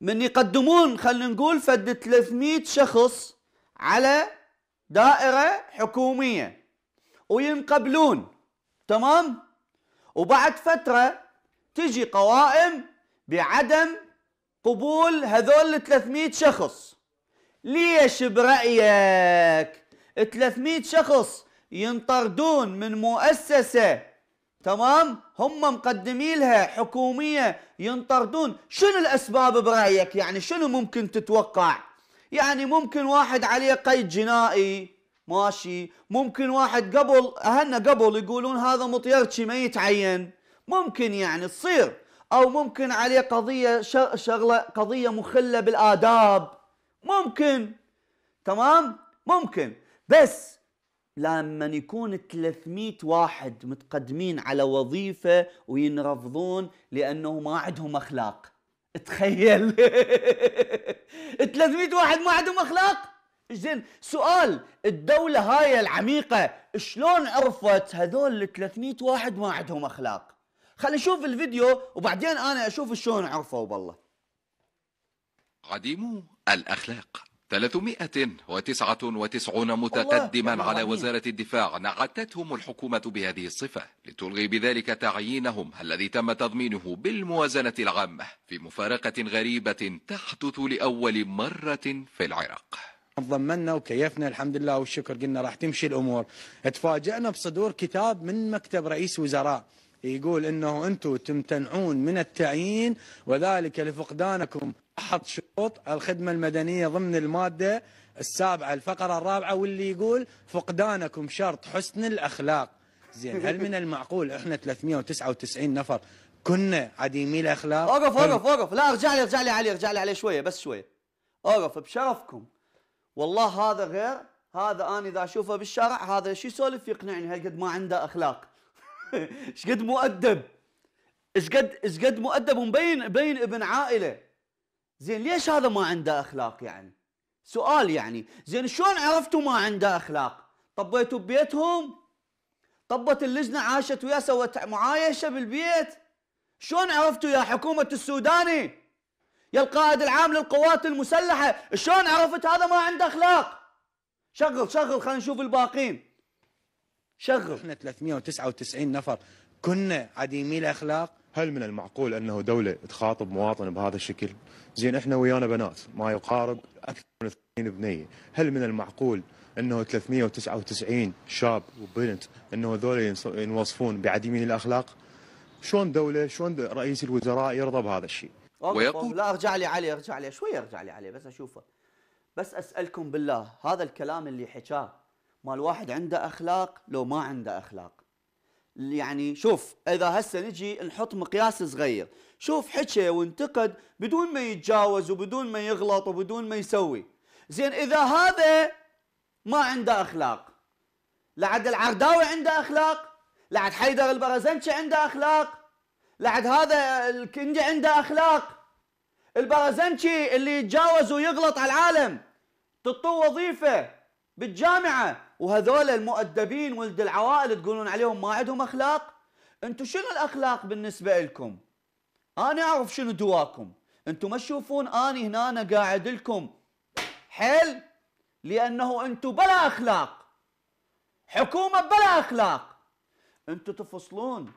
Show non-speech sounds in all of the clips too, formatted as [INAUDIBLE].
من يقدمون خلينا نقول فد 300 شخص على دائرة حكومية وينقبلون تمام وبعد فترة تجي قوائم بعدم قبول هذول 300 شخص ليش برأيك 300 شخص ينطردون من مؤسسة تمام هم مقدمين لها حكوميه ينطردون شنو الاسباب برايك يعني شنو ممكن تتوقع يعني ممكن واحد عليه قيد جنائي ماشي ممكن واحد قبل اهلنا قبل يقولون هذا مطيرتشي ما يتعين ممكن يعني تصير او ممكن عليه قضيه شغله قضيه مخله بالاداب ممكن تمام ممكن بس لما يكون 300 واحد متقدمين على وظيفة وينرفضون لأنه ما عندهم أخلاق تخيل 300 [LAUGHS] واحد ما عندهم أخلاق زين سؤال الدولة هاي العميقة شلون عرفت هذول 300 واحد ما عندهم أخلاق خلينا نشوف الفيديو وبعدين أنا أشوف شلون عرفوا والله عديمو الأخلاق 399 متقدما على وزارة الدفاع نعتتهم الحكومة بهذه الصفة لتلغي بذلك تعيينهم الذي تم تضمينه بالموازنة العامة في مفارقة غريبة تحدث لأول مرة في العراق ضمنا وكيفنا الحمد لله والشكر قلنا راح تمشي الأمور تفاجأنا بصدور كتاب من مكتب رئيس وزراء يقول انه انتم تمتنعون من التعيين وذلك لفقدانكم تتمحض شروط الخدمة المدنية ضمن المادة السابعة الفقرة الرابعة واللي يقول فقدانكم شرط حسن الأخلاق زين هل من المعقول احنا 399 نفر كنا عديمي الأخلاق اوقف اوقف اوقف لا ارجع لي ارجع لي علي ارجع لي علي شوية بس شوية اوقف بشرفكم والله هذا غير هذا انا اذا اشوفه بالشارع هذا شو يسولف يقنعني هالقد ما عنده اخلاق [LAUGHS] ايش قد مؤدب ايش قد ايش قد مؤدب ومبين مبين ابن عائله زين ليش هذا ما عنده اخلاق يعني سؤال يعني زين شلون عرفتوا ما عنده اخلاق طبيتوا ببيتهم طبت اللجنه عاشت وياه سوت معايشه بالبيت شلون عرفتوا يا حكومه السوداني يا القائد العام للقوات المسلحه شلون عرفت هذا ما عنده اخلاق شغل شغل خلينا نشوف الباقين شغل احنا 399 نفر كنا عديمي الاخلاق هل من المعقول انه دوله تخاطب مواطن بهذا الشكل؟ زين احنا ويانا بنات ما يقارب اكثر من 80 بنيه، هل من المعقول انه 399 شاب وبنت انه هذول ينوصفون بعديمين الاخلاق؟ شلون دوله شلون رئيس الوزراء يرضى بهذا الشيء؟ ويقول لا ارجع لي عليه ارجع لي شوي ارجع لي عليه بس اشوفه بس اسالكم بالله هذا الكلام اللي حكاه مال واحد عنده اخلاق لو ما عنده اخلاق يعني شوف اذا هسه نجي نحط مقياس صغير شوف حكى وانتقد بدون ما يتجاوز وبدون ما يغلط وبدون ما يسوي زين اذا هذا ما عنده اخلاق لعد العرداوي عنده اخلاق لعد حيدر البرزنشي عنده اخلاق لعد هذا الكندي عنده اخلاق البرزنشي اللي يتجاوز ويغلط على العالم تطوه وظيفه بالجامعه وهذول المؤدبين ولد العوائل تقولون عليهم ما عندهم اخلاق انتم شنو الاخلاق بالنسبه لكم انا اعرف شنو دواكم انتم ما تشوفون اني هنا أنا قاعد لكم حيل لانه انتم بلا اخلاق حكومه بلا اخلاق انتم تفصلون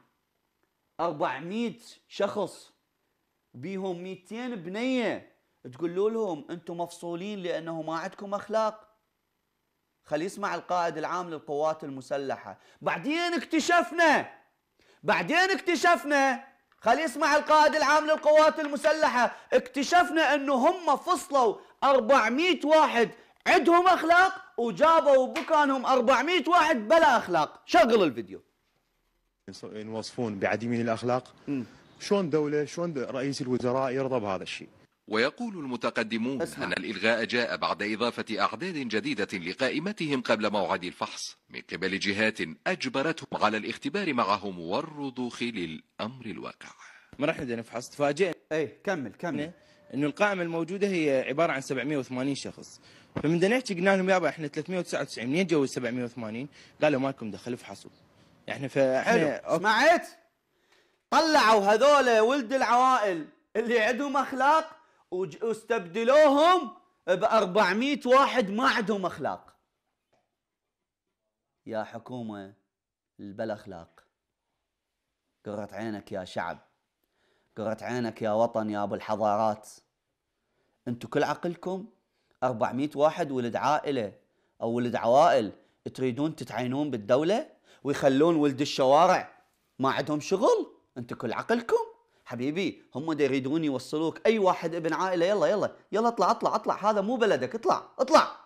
400 شخص بيهم 200 بنيه تقولوا لهم انتم مفصولين لانه ما عندكم اخلاق خلي يسمع القائد العام للقوات المسلحة بعدين اكتشفنا بعدين اكتشفنا خلي يسمع القائد العام للقوات المسلحة اكتشفنا انه هم فصلوا 400 واحد عندهم اخلاق وجابوا بكانهم 400 واحد بلا اخلاق شغل الفيديو ينوصفون بعديمين الاخلاق شلون دوله شلون رئيس الوزراء يرضى بهذا الشيء ويقول المتقدمون أسمع. أن الإلغاء جاء بعد إضافة أعداد جديدة لقائمتهم قبل موعد الفحص من قبل جهات أجبرتهم على الاختبار معهم والرضوخ للأمر الواقع ما رحنا نفحص تفاجئنا اي كمل كمل انه القائمه الموجوده هي عباره عن 780 شخص فمن نحكي قلنا لهم يابا احنا 399 منين جو ال 780 قالوا ما لكم دخل افحصوا يعني احنا فاحنا سمعت طلعوا هذول ولد العوائل اللي عندهم اخلاق واستبدلوهم ب 400 واحد ما عندهم اخلاق يا حكومه البلا اخلاق قرت عينك يا شعب قرت عينك يا وطن يا ابو الحضارات انتو كل عقلكم 400 واحد ولد عائله او ولد عوائل تريدون تتعينون بالدوله ويخلون ولد الشوارع ما عندهم شغل انتو كل عقلكم حبيبي هم دا يريدون يوصلوك اي واحد ابن عائله يلا يلا يلا اطلع اطلع اطلع هذا مو بلدك اطلع اطلع